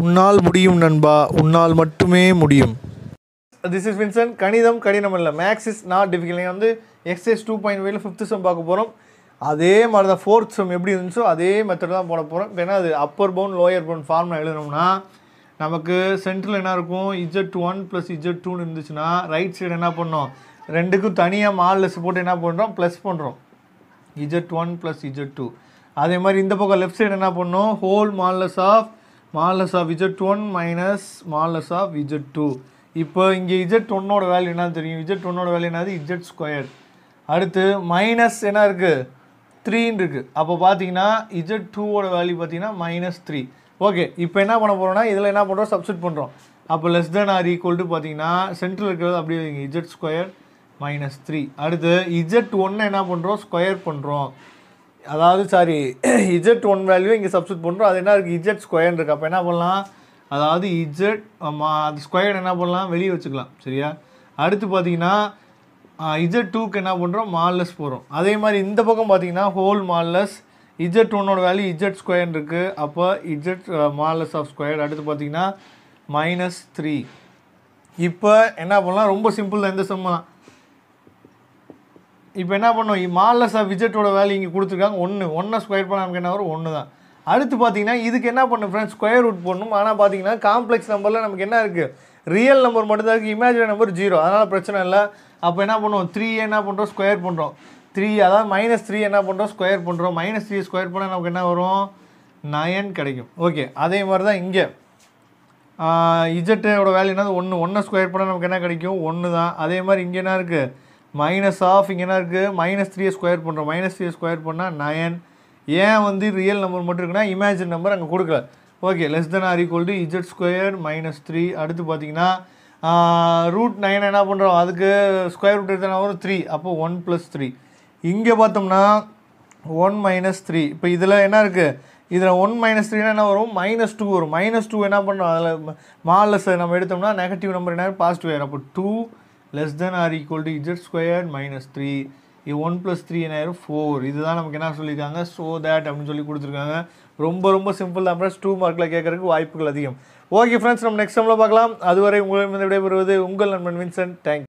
உன்னால் முடியும் நண்பா உன்னால் மட்டுமே முடியும் திஸ் இஸ் வின்சன் கணிதம் கடினம் இல்லை மேக்ஸ் இஸ் நாட் டிஃபிகல் நீங்கள் வந்து எக்ஸைஸ் டூ பாயிண்ட் வேல ஃபிஃப்த்து செம் பார்க்க போகிறோம் அதே மாதிரி தான் ஃபோர்த் செம் எப்படி இருந்துச்சோ அதே மெத்தட் தான் போட போகிறோம் இப்போ ஏன்னா அது அப்பர் பவுன் லோயர் பவுன் ஃபார்ம்லாம் எழுதணும்னா நமக்கு சென்டரில் என்ன இருக்கும் இஜட் ஒன் ப்ளஸ் இஜட் டூன்னு இருந்துச்சுன்னா ரைட் சைடு என்ன பண்ணோம் ரெண்டுக்கும் தனியாக மாலில் போட்டு என்ன பண்ணுறோம் ப்ளஸ் பண்ணுறோம் Z one plus Z two அதே மாதிரி இந்த பக்கம் லெஃப்ட் சைடு என்ன பண்ணோம் whole modulus of modulus of Z one minus modulus of Z two இப்போ இங்கே இஜெட் ஒன்னோட வேல்யூ என்னன்னு தெரியும் இஜெட் ஒன்னோட வேல்யூ என்னது இஜெட் ஸ்கொயர் அடுத்து மைனஸ் என்ன இருக்குது த்ரீன்னு இருக்குது அப்போ பார்த்தீங்கன்னா இஜெட் டூவோட வேல்யூ பார்த்தீங்கன்னா மைனஸ் த்ரீ ஓகே இப்போ என்ன பண்ண போகிறோம்னா இதில் என்ன பண்ணுறோம் சப்ஸ்டிட் பண்ணுறோம் அப்போ less than or equal to பார்த்தீங்கன்னா சென்ட்ரல் இருக்கிறது அப்படியே இஜெட் ஸ்கொயர் மைனஸ் த்ரீ அடுத்து இஜெட் ஒன்னை என்ன பண்ணுறோம் ஸ்கொயர் பண்ணுறோம் அதாவது சாரி இஜெட் ஒன் வேல்யூ இங்கே சப்ஸ்டியூட் பண்ணுறோம் அது என்ன இருக்குது இஜெட் ஸ்கொயர்னு இருக்குது அப்போ என்ன பண்ணலாம் அதாவது இஜெட் அது ஸ்கொயர் என்ன பண்ணலாம் வெளியே வச்சுக்கலாம் சரியா அடுத்து பார்த்தீங்கன்னா இஜெட் டூக்கு என்ன பண்ணுறோம் மால்லஸ் போகிறோம் அதே மாதிரி இந்த பக்கம் பார்த்தீங்கன்னா ஹோல் மால்லஸ் இஜெட் ஒன்னோட வேல்யூ இஜெட் ஸ்கொயர் இருக்குது அப்போ இஜெட் மால்லஸ் ஆஃப் ஸ்கொயர் அடுத்து பார்த்தீங்கன்னா மைனஸ் த்ரீ இப்போ என்ன பண்ணலாம் ரொம்ப சிம்பிள் தான் இந்த செம்மெலாம் இப்போ என்ன பண்ணோம் மாலஸ் ஆஃப் விஜெட்டோட வேல்யூ இங்கே கொடுத்துருக்காங்க ஒன்று ஒன்றை ஸ்கொயர் பண்ண நமக்கு என்ன வரும் ஒன்று தான் அடுத்து பார்த்தீங்கன்னா இதுக்கு என்ன பண்ணும் ஃப்ரெண்ட்ஸ் ஸ்கொயர் ரூட் போடணும் ஆனால் பார்த்தீங்கன்னா காம்ப்ளெக்ஸ் நம்பரில் நமக்கு என்ன இருக்குது ரியல் நம்பர் மட்டும் தான் இருக்குது இமேஜினரி நம்பர் ஜீரோ அதனால் பிரச்சனை இல்லை அப்போ என்ன பண்ணுவோம் த்ரீ என்ன பண்ணுறோம் ஸ்கொயர் பண்ணுறோம் த்ரீ அதாவது மைனஸ் த்ரீ என்ன பண்ணுறோம் ஸ்கொயர் பண்ணுறோம் மைனஸ் த்ரீ ஸ்கொயர் பண்ணால் நமக்கு என்ன வரும் நயன் கிடைக்கும் ஓகே அதே மாதிரி தான் இங்கே இஜெட்டோட வேல்யூ என்னது ஒன்று ஒன்றை ஸ்கொயர் பண்ணால் நமக்கு என்ன கிடைக்கும் ஒன்று தான் அதே மாதிரி இங்கே என்ன இருக்குது மைனஸ் ஆஃப் இங்கே என்ன இருக்குது மைனஸ் த்ரீயை ஸ்கொயர் பண்ணுறோம் மைனஸ் த்ரீயை ஸ்கொயர் பண்ணால் நயன் ஏன் வந்து ரியல் நம்பர் மட்டும் இருக்குன்னா இமேஜின் நம்பர் அங்கே கொடுக்கல okay less than or equal to Z square minus three அடுத்து பார்த்தீங்கன்னா ரூட் நைன் என்ன பண்ணுறோம் அதுக்கு ஸ்கொயர் ரூட் எடுத்தனா வரும் த்ரீ அப்போ ஒன் ப்ளஸ் த்ரீ இங்கே பார்த்தோம்னா ஒன் மைனஸ் த்ரீ இப்போ இதில் என்ன இருக்குது இதில் ஒன் மைனஸ் த்ரீனா என்ன வரும் மைனஸ் டூ வரும் மைனஸ் டூ என்ன பண்ணுறோம் அதில் மாலஸ் நம்ம எடுத்தோம்னா நெகட்டிவ் நம்பர் என்ன பாசிட்டிவ் ஆகிடும் அப்போ two less than or equal to Z square minus three இது ஒன் ப்ளஸ் த்ரீ என்னாயிரம் ஃபோர் இதுதான் நமக்கு என்ன சொல்லியிருக்காங்க ஸோ தேட் அப்படின்னு சொல்லி கொடுத்துருக்காங்க ரொம்ப ரொம்ப சிம்பிள் தான் ஃப்ரெண்ட்ஸ் டூ மார்க்கில் கேட்கறதுக்கு வாய்ப்புகள் அதிகம் ஓகே ஃப்ரெண்ட்ஸ் நம்ம நெக்ஸ்ட் டைமில் பார்க்கலாம் அதுவரை உங்களிடம் விடைபெறுவது உங்கள் நண்பன் வின்சென்ட் தேங்க்